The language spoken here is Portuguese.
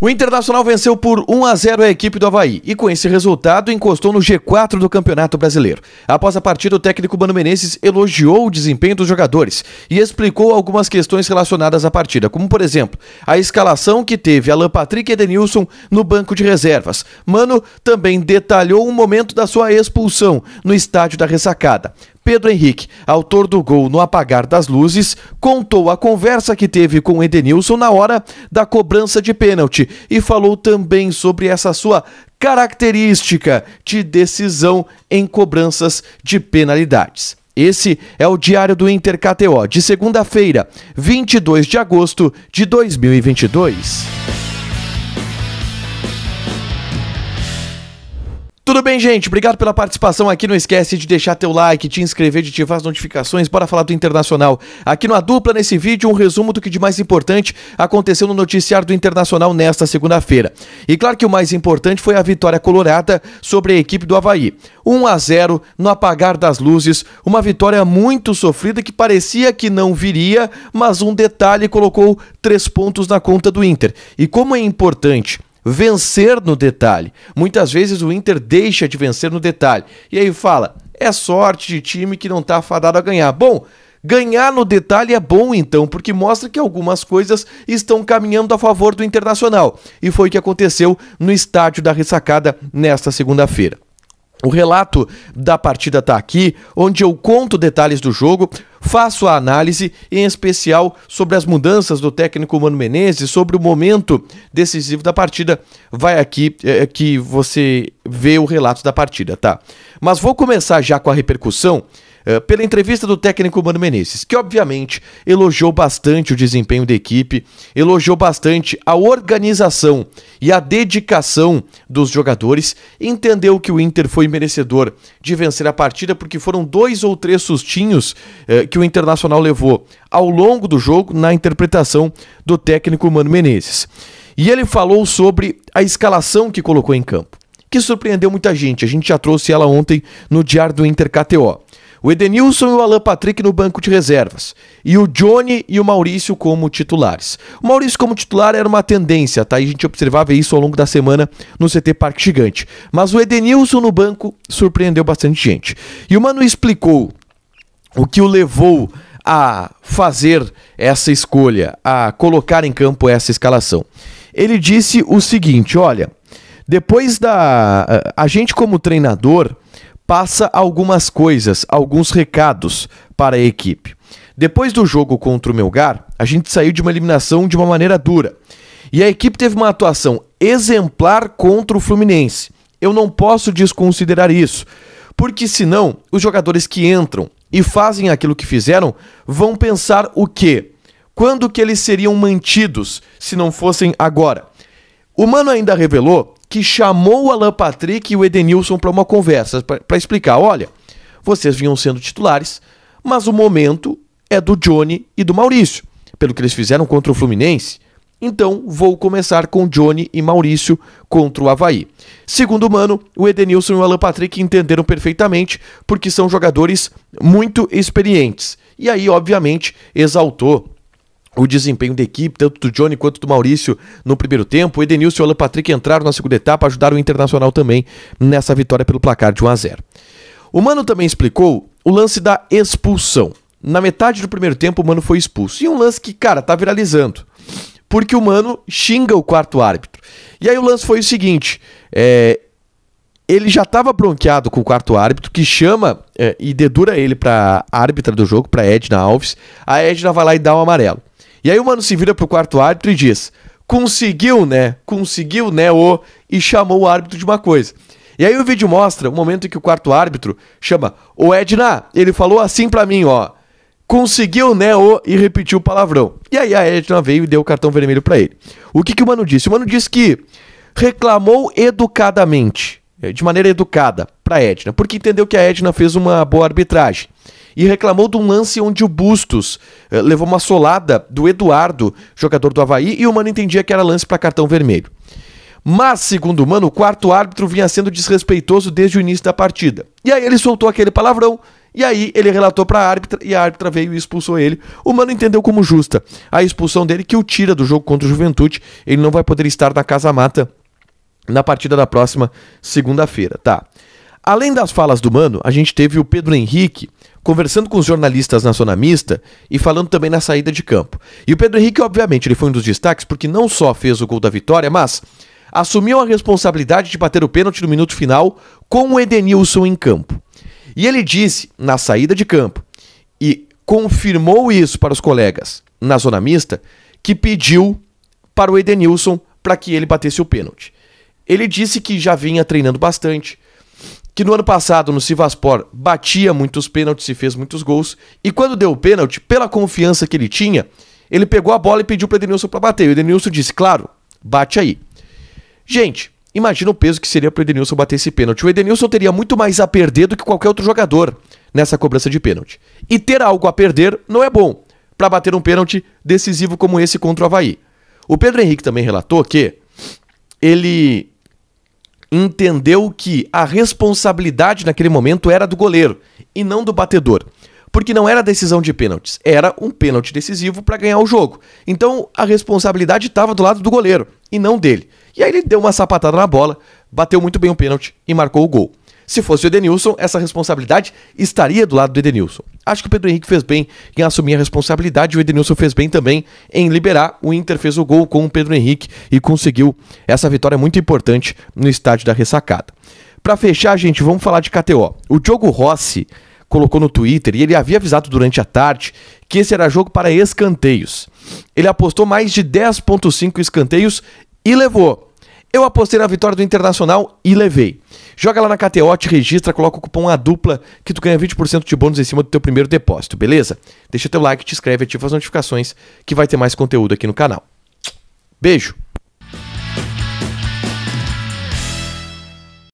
O Internacional venceu por 1 a 0 a equipe do Havaí e, com esse resultado, encostou no G4 do Campeonato Brasileiro. Após a partida, o técnico Mano Menezes elogiou o desempenho dos jogadores e explicou algumas questões relacionadas à partida, como, por exemplo, a escalação que teve Alan Patrick e Edenilson no banco de reservas. Mano também detalhou o um momento da sua expulsão no estádio da ressacada. Pedro Henrique, autor do gol no apagar das luzes, contou a conversa que teve com Edenilson na hora da cobrança de pênalti e falou também sobre essa sua característica de decisão em cobranças de penalidades. Esse é o Diário do Inter KTO de segunda-feira, 22 de agosto de 2022. Tudo bem, gente? Obrigado pela participação aqui. Não esquece de deixar teu like, te inscrever, de ativar as notificações. Bora falar do Internacional. Aqui na Dupla, nesse vídeo, um resumo do que de mais importante aconteceu no noticiário do Internacional nesta segunda-feira. E claro que o mais importante foi a vitória colorada sobre a equipe do Havaí. 1 a 0 no apagar das luzes, uma vitória muito sofrida que parecia que não viria, mas um detalhe colocou três pontos na conta do Inter. E como é importante vencer no detalhe. Muitas vezes o Inter deixa de vencer no detalhe. E aí fala: é sorte de time que não está afadado a ganhar. Bom, Ganhar no detalhe é bom então, porque mostra que algumas coisas estão caminhando a favor do Internacional. E foi o que aconteceu no estádio da ressacada nesta segunda-feira. O relato da partida está aqui, onde eu conto detalhes do jogo, faço a análise, em especial sobre as mudanças do técnico Mano Menezes, sobre o momento decisivo da partida. Vai aqui é, é que você vê o relato da partida, tá? Mas vou começar já com a repercussão eh, pela entrevista do técnico Mano Menezes, que obviamente elogiou bastante o desempenho da equipe, elogiou bastante a organização e a dedicação dos jogadores, entendeu que o Inter foi merecedor de vencer a partida porque foram dois ou três sustinhos eh, que o Internacional levou ao longo do jogo na interpretação do técnico Mano Menezes. E ele falou sobre a escalação que colocou em campo que surpreendeu muita gente. A gente já trouxe ela ontem no Diário do Inter KTO o Edenilson e o Alan Patrick no banco de reservas, e o Johnny e o Maurício como titulares. O Maurício como titular era uma tendência, tá? E a gente observava isso ao longo da semana no CT Parque Gigante. Mas o Edenilson no banco surpreendeu bastante gente. E o Mano explicou o que o levou a fazer essa escolha, a colocar em campo essa escalação. Ele disse o seguinte: olha, depois da. A gente, como treinador, passa algumas coisas, alguns recados para a equipe. Depois do jogo contra o Melgar, a gente saiu de uma eliminação de uma maneira dura. E a equipe teve uma atuação exemplar contra o Fluminense. Eu não posso desconsiderar isso, porque senão os jogadores que entram e fazem aquilo que fizeram vão pensar o quê? Quando que eles seriam mantidos se não fossem agora? O Mano ainda revelou que chamou o Alan Patrick e o Edenilson para uma conversa, para explicar: olha, vocês vinham sendo titulares, mas o momento é do Johnny e do Maurício, pelo que eles fizeram contra o Fluminense. Então vou começar com Johnny e Maurício contra o Havaí. Segundo o Mano, o Edenilson e o Alan Patrick entenderam perfeitamente porque são jogadores muito experientes. E aí, obviamente, exaltou o desempenho da equipe, tanto do Johnny quanto do Maurício no primeiro tempo. Edenilson e Alan Patrick entraram na segunda etapa, ajudaram o Internacional também nessa vitória pelo placar de 1 a 0. O Mano também explicou o lance da expulsão. Na metade do primeiro tempo, o Mano foi expulso. E um lance que, cara, tá viralizando. Porque o Mano xinga o quarto árbitro. E aí o lance foi o seguinte: é, ele já estava bronqueado com o quarto árbitro, que chama é, e dedura ele para árbitra do jogo, para Edna Alves. A Edna vai lá e dá o um amarelo. E aí o mano se vira pro quarto árbitro e diz: conseguiu, né? Conseguiu, né? O. E chamou o árbitro de uma coisa. E aí o vídeo mostra o momento em que o quarto árbitro chama: O Edna, ele falou assim pra mim, ó. Conseguiu, né? O. E repetiu o palavrão. E aí a Edna veio e deu o cartão vermelho para ele. O que, que o mano disse? O mano disse que reclamou educadamente, eh, de maneira educada, pra Edna, porque entendeu que a Edna fez uma boa arbitragem e reclamou de um lance onde o Bustos eh, levou uma solada do Eduardo, jogador do Havaí, e o Mano entendia que era lance para cartão vermelho. Mas, segundo o Mano, o quarto árbitro vinha sendo desrespeitoso desde o início da partida. E aí ele soltou aquele palavrão, e aí ele relatou para a árbitra, e a árbitra veio e expulsou ele. O Mano entendeu como justa a expulsão dele, que o tira do jogo contra o Juventude. Ele não vai poder estar na Casa Mata na partida da próxima segunda-feira, tá? Além das falas do Mano, a gente teve o Pedro Henrique, conversando com os jornalistas na Zona Mista e falando também na saída de campo. E o Pedro Henrique, obviamente, ele foi um dos destaques porque não só fez o gol da vitória, mas assumiu a responsabilidade de bater o pênalti no minuto final com o Edenilson em campo. E ele disse na saída de campo e confirmou isso para os colegas na zona mista que pediu para o Edenilson para que ele batesse o pênalti. Ele disse que já vinha treinando bastante, que no ano passado no Sivaspor batia muitos pênaltis e fez muitos gols, e quando deu o pênalti, pela confiança que ele tinha, ele pegou a bola e pediu para Edenilson para bater. E o Edenilson disse: "Claro, bate aí". Gente, imagina o peso que seria para Edenilson bater esse pênalti. O Edenilson teria muito mais a perder do que qualquer outro jogador nessa cobrança de pênalti. E ter algo a perder não é bom para bater um pênalti decisivo como esse contra o Havaí. O Pedro Henrique também relatou que ele entendeu que a responsabilidade naquele momento era do goleiro e não do batedor. Porque não era decisão de pênaltis, era um pênalti decisivo para ganhar o jogo. Então a responsabilidade estava do lado do goleiro e não dele. E aí ele deu uma sapatada na bola, bateu muito bem o pênalti e marcou o gol. Se fosse o Edenilson, essa responsabilidade estaria do lado do Edenilson. Acho que o Pedro Henrique fez bem em assumir a responsabilidade. O Edenilson fez bem também em liberar. O Inter fez o gol com o Pedro Henrique e conseguiu essa vitória muito importante no estádio da ressacada. Para fechar, gente, vamos falar de KTO. O Diogo Rossi colocou no Twitter e ele havia avisado durante a tarde que esse era jogo para escanteios. Ele apostou mais de 10,5 escanteios e levou. Eu apostei na vitória do Internacional e levei. Joga lá na KTO, te registra, coloca o cupom A dupla que tu ganha 20% de bônus em cima do teu primeiro depósito, beleza? Deixa teu like, te inscreve, ativa as notificações que vai ter mais conteúdo aqui no canal. Beijo.